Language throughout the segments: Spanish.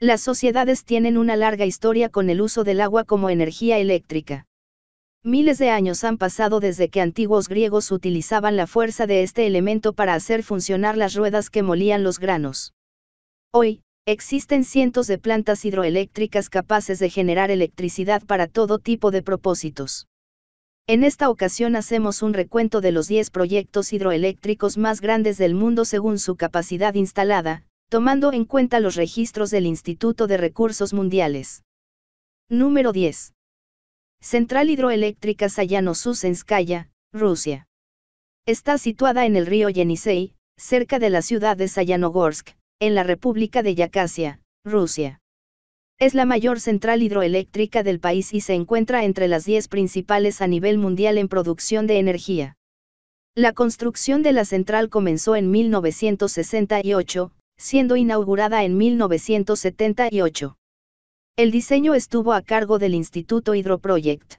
Las sociedades tienen una larga historia con el uso del agua como energía eléctrica. Miles de años han pasado desde que antiguos griegos utilizaban la fuerza de este elemento para hacer funcionar las ruedas que molían los granos. Hoy, existen cientos de plantas hidroeléctricas capaces de generar electricidad para todo tipo de propósitos. En esta ocasión hacemos un recuento de los 10 proyectos hidroeléctricos más grandes del mundo según su capacidad instalada, tomando en cuenta los registros del Instituto de Recursos Mundiales. Número 10. Central Hidroeléctrica Sayano-Susenskaya, Rusia. Está situada en el río Yenisei, cerca de la ciudad de Sayanogorsk, en la República de yakasia Rusia. Es la mayor central hidroeléctrica del país y se encuentra entre las 10 principales a nivel mundial en producción de energía. La construcción de la central comenzó en 1968, siendo inaugurada en 1978. El diseño estuvo a cargo del Instituto Hidroproject.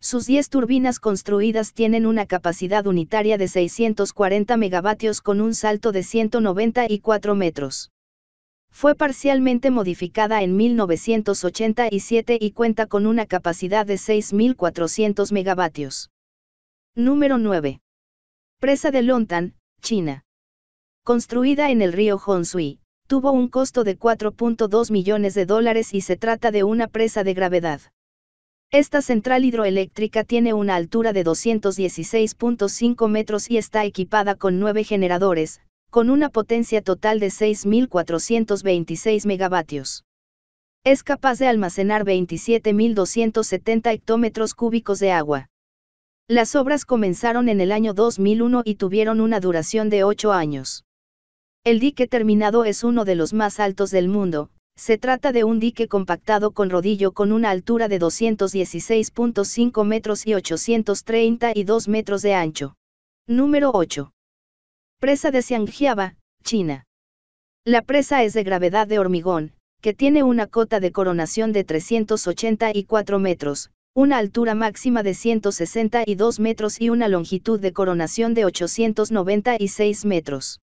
Sus 10 turbinas construidas tienen una capacidad unitaria de 640 megavatios con un salto de 194 metros. Fue parcialmente modificada en 1987 y cuenta con una capacidad de 6.400 megavatios. Número 9. Presa de Lontan, China construida en el río Honsui, tuvo un costo de 4.2 millones de dólares y se trata de una presa de gravedad. Esta central hidroeléctrica tiene una altura de 216.5 metros y está equipada con nueve generadores, con una potencia total de 6.426 megavatios. Es capaz de almacenar 27.270 hectómetros cúbicos de agua. Las obras comenzaron en el año 2001 y tuvieron una duración de 8 años. El dique terminado es uno de los más altos del mundo, se trata de un dique compactado con rodillo con una altura de 216.5 metros y 832 metros de ancho. Número 8. Presa de Xiangjiaba, China. La presa es de gravedad de hormigón, que tiene una cota de coronación de 384 metros, una altura máxima de 162 metros y una longitud de coronación de 896 metros.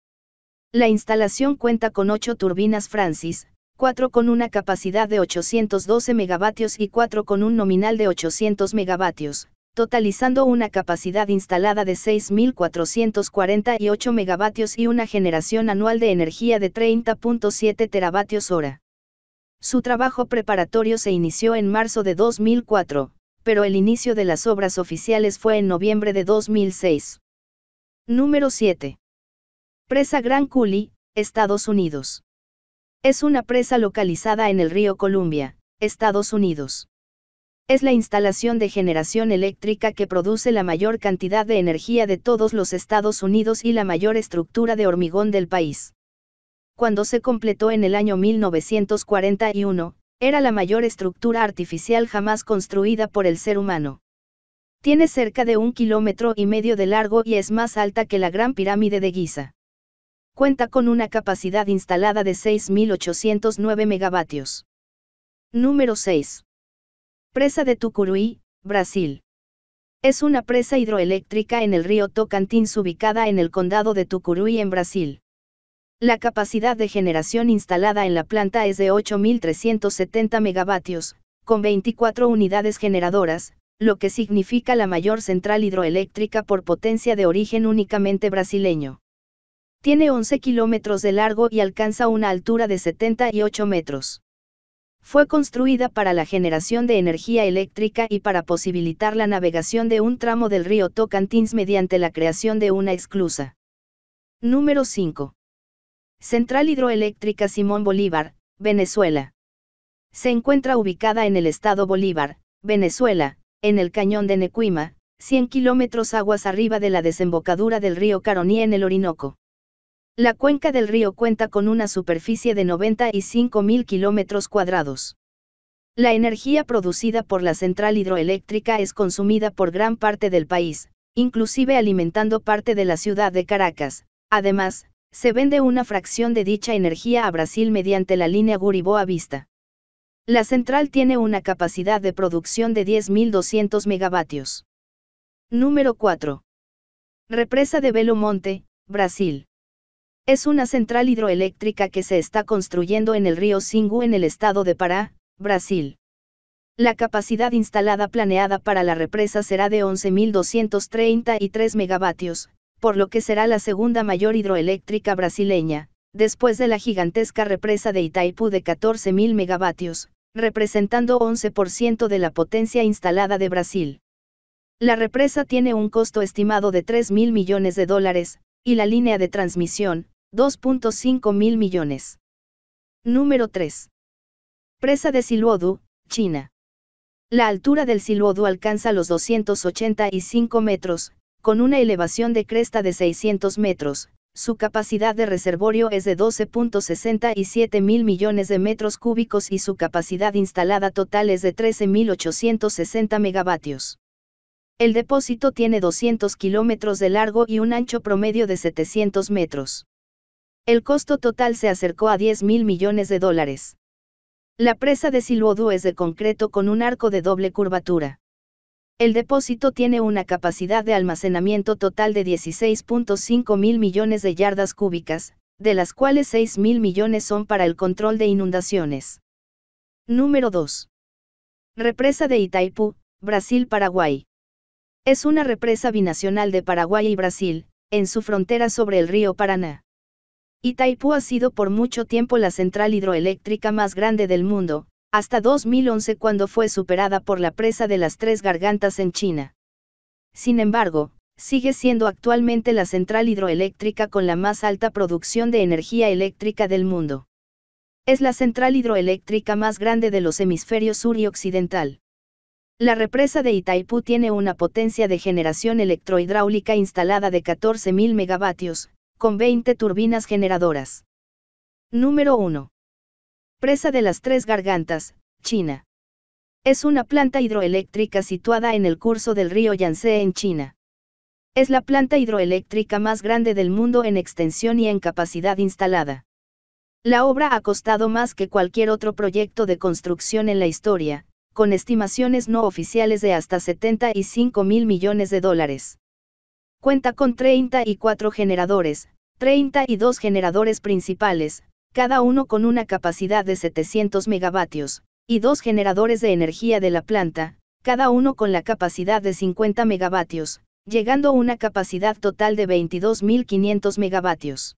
La instalación cuenta con 8 turbinas Francis, 4 con una capacidad de 812 megavatios y 4 con un nominal de 800 megavatios, totalizando una capacidad instalada de 6.448 megavatios y una generación anual de energía de 30.7 teravatios hora. Su trabajo preparatorio se inició en marzo de 2004, pero el inicio de las obras oficiales fue en noviembre de 2006. Número 7. Presa Gran Coulee, Estados Unidos. Es una presa localizada en el río Columbia, Estados Unidos. Es la instalación de generación eléctrica que produce la mayor cantidad de energía de todos los Estados Unidos y la mayor estructura de hormigón del país. Cuando se completó en el año 1941, era la mayor estructura artificial jamás construida por el ser humano. Tiene cerca de un kilómetro y medio de largo y es más alta que la Gran Pirámide de Giza cuenta con una capacidad instalada de 6.809 megavatios. Número 6. Presa de Tucuruí, Brasil. Es una presa hidroeléctrica en el río Tocantins ubicada en el condado de Tucuruí en Brasil. La capacidad de generación instalada en la planta es de 8.370 megavatios, con 24 unidades generadoras, lo que significa la mayor central hidroeléctrica por potencia de origen únicamente brasileño. Tiene 11 kilómetros de largo y alcanza una altura de 78 metros. Fue construida para la generación de energía eléctrica y para posibilitar la navegación de un tramo del río Tocantins mediante la creación de una esclusa. Número 5. Central Hidroeléctrica Simón Bolívar, Venezuela. Se encuentra ubicada en el estado Bolívar, Venezuela, en el cañón de Necuima, 100 kilómetros aguas arriba de la desembocadura del río Caroní en el Orinoco. La cuenca del río cuenta con una superficie de 95.000 kilómetros cuadrados. La energía producida por la central hidroeléctrica es consumida por gran parte del país, inclusive alimentando parte de la ciudad de Caracas. Además, se vende una fracción de dicha energía a Brasil mediante la línea Guriboa Vista. La central tiene una capacidad de producción de 10.200 megavatios. Número 4. Represa de Belo Monte, Brasil. Es una central hidroeléctrica que se está construyendo en el río Singú en el estado de Pará, Brasil. La capacidad instalada planeada para la represa será de 11.233 megavatios, por lo que será la segunda mayor hidroeléctrica brasileña, después de la gigantesca represa de Itaipú de 14.000 megavatios, representando 11% de la potencia instalada de Brasil. La represa tiene un costo estimado de 3.000 millones de dólares, y la línea de transmisión, 2.5 mil millones. Número 3. Presa de Siluodu, China. La altura del Siluodu alcanza los 285 metros, con una elevación de cresta de 600 metros, su capacidad de reservorio es de 12.67 mil millones de metros cúbicos y su capacidad instalada total es de 13.860 megavatios. El depósito tiene 200 kilómetros de largo y un ancho promedio de 700 metros. El costo total se acercó a 10 mil millones de dólares. La presa de Siluodu es de concreto con un arco de doble curvatura. El depósito tiene una capacidad de almacenamiento total de 16.5 mil millones de yardas cúbicas, de las cuales 6 mil millones son para el control de inundaciones. Número 2. Represa de Itaipú, Brasil-Paraguay. Es una represa binacional de Paraguay y Brasil, en su frontera sobre el río Paraná. Itaipú ha sido por mucho tiempo la central hidroeléctrica más grande del mundo, hasta 2011 cuando fue superada por la presa de las Tres Gargantas en China. Sin embargo, sigue siendo actualmente la central hidroeléctrica con la más alta producción de energía eléctrica del mundo. Es la central hidroeléctrica más grande de los hemisferios sur y occidental. La represa de Itaipú tiene una potencia de generación electrohidráulica instalada de 14.000 megavatios, con 20 turbinas generadoras. Número 1. Presa de las Tres Gargantas, China. Es una planta hidroeléctrica situada en el curso del río Yangtze en China. Es la planta hidroeléctrica más grande del mundo en extensión y en capacidad instalada. La obra ha costado más que cualquier otro proyecto de construcción en la historia, con estimaciones no oficiales de hasta 75 mil millones de dólares. Cuenta con 34 generadores, 32 generadores principales, cada uno con una capacidad de 700 megavatios, y dos generadores de energía de la planta, cada uno con la capacidad de 50 megavatios, llegando a una capacidad total de 22.500 megavatios.